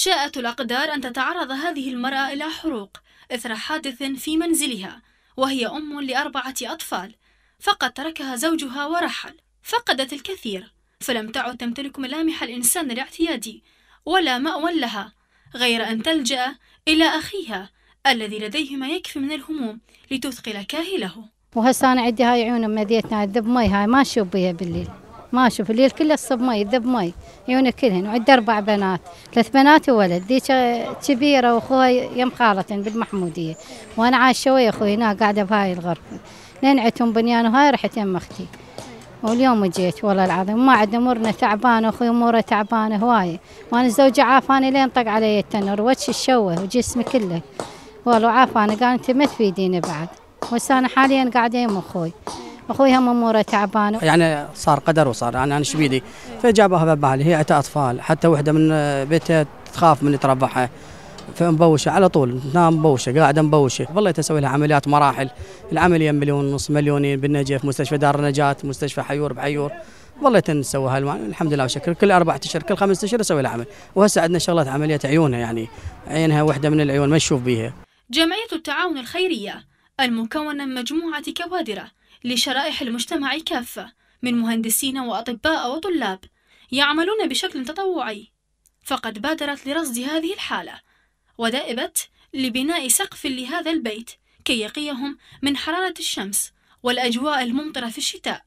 شاءت الأقدار أن تتعرض هذه المرأة إلى حروق إثر حادث في منزلها وهي أم لأربعة أطفال فقد تركها زوجها ورحل فقدت الكثير فلم تعد تمتلك ملامح الإنسان الاعتيادي ولا مأوى لها غير أن تلجأ إلى أخيها الذي لديه ما يكفي من الهموم لتثقل كاهله وهسه أنا عندي هاي عيون مديتنا عذب مي هاي ما أشوف بها بالليل ما اشوف الليل كله الصب مي يذب مي عيوني كلهن وعندي اربع بنات ثلاث بنات وولد ذيك كبيره واخوي يم خالتين بالمحموديه وانا عايشه ويا اخوي هنا قاعده بهاي الغرفه لين عتم بنيان وهاي رحت يم اختي واليوم جيت والله العظيم ما عاد امورنا تعبانه اخوي اموره تعبانه هوايه وانا زوجي عافاني لين طق علي التنور وجهي الشوه وجسمي كله والله عافاني قال انت ما تفيديني بعد وسانا حاليا قاعده يم اخوي اخويها ماموره تعبانه يعني صار قدر وصار يعني انا شبيدي فجابوها ببالي هي عتا اطفال حتى وحده من بيتها تخاف من تربحها فمبوشه على طول تنام مبوشه قاعده مبوشه والله تسوي لها عمليات مراحل العمليه مليون ونص مليونين بالنجف مستشفى دار النجاه مستشفى حيور بحيور والله تنسوى الحمد لله وشكر كل اربع اشهر كل خمس اشهر اسوي لها عمل وهسه عندنا شغلات عمليات عيونها يعني عينها وحده من العيون ما تشوف بيها جمعيه التعاون الخيريه المكون من مجموعة كوادر لشرائح المجتمع كافة من مهندسين وأطباء وطلاب يعملون بشكل تطوعي فقد بادرت لرصد هذه الحالة ودائبت لبناء سقف لهذا البيت كي يقيهم من حرارة الشمس والأجواء الممطرة في الشتاء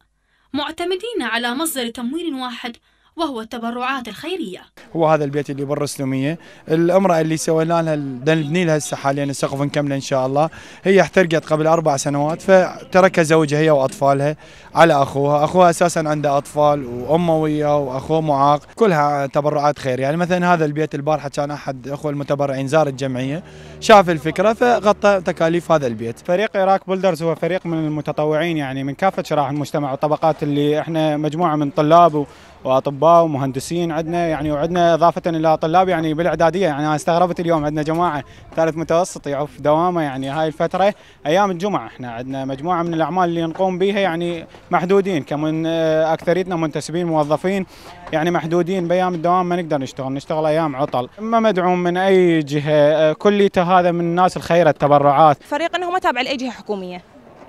معتمدين على مصدر تمويل واحد وهو التبرعات الخيرية هو هذا البيت اللي بر سلمية الامرأة اللي سوينا لها نبني لها هسه حاليا السقف نكمله إن شاء الله هي احترقت قبل أربع سنوات فتركها زوجها هي وأطفالها على أخوها أخوها أساسا عنده أطفال وأمه وياه وأخوه معاق كلها تبرعات خير يعني مثلا هذا البيت البارحة كان أحد أخوة المتبرعين زار الجمعية شاف الفكرة فغطى تكاليف هذا البيت فريق إراك بولدرز هو فريق من المتطوعين يعني من كافة شرايح المجتمع والطبقات اللي احنا مجموعة من طلاب واطباء ومهندسين عندنا يعني وعندنا اضافه الى طلاب يعني بالاعداديه يعني انا استغربت اليوم عندنا جماعه ثالث متوسط يعوف دوامه يعني هاي الفتره ايام الجمعه احنا عندنا مجموعه من الاعمال اللي نقوم بها يعني محدودين كمن اكثريتنا منتسبين موظفين يعني محدودين بايام الدوام ما نقدر نشتغل نشتغل ايام عطل ما مدعوم من اي جهه كليته هذا من الناس الخيره التبرعات فريق ما تابع لاي جهه حكوميه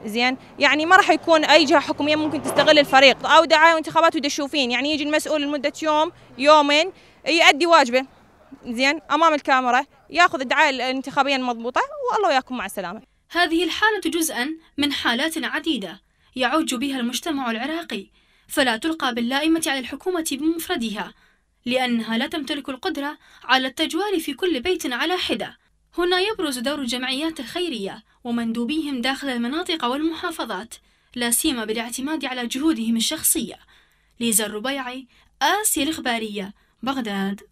زين يعني ما راح يكون اي جهه حكوميه ممكن تستغل الفريق او دعايه وانتخابات ودشوفين يعني يجي المسؤول لمده يوم يومين يؤدي واجبه زين امام الكاميرا ياخذ الدعايه الانتخابيه المضبوطه والله وياكم مع السلامه هذه الحاله جزءا من حالات عديده يعج بها المجتمع العراقي فلا تلقى باللائمه على الحكومه بمفردها لانها لا تمتلك القدره على التجوال في كل بيت على حده هنا يبرز دور الجمعيات الخيرية ومندوبيهم داخل المناطق والمحافظات لا سيما بالاعتماد على جهودهم الشخصية ليزا الربيعي آسيا الإخبارية بغداد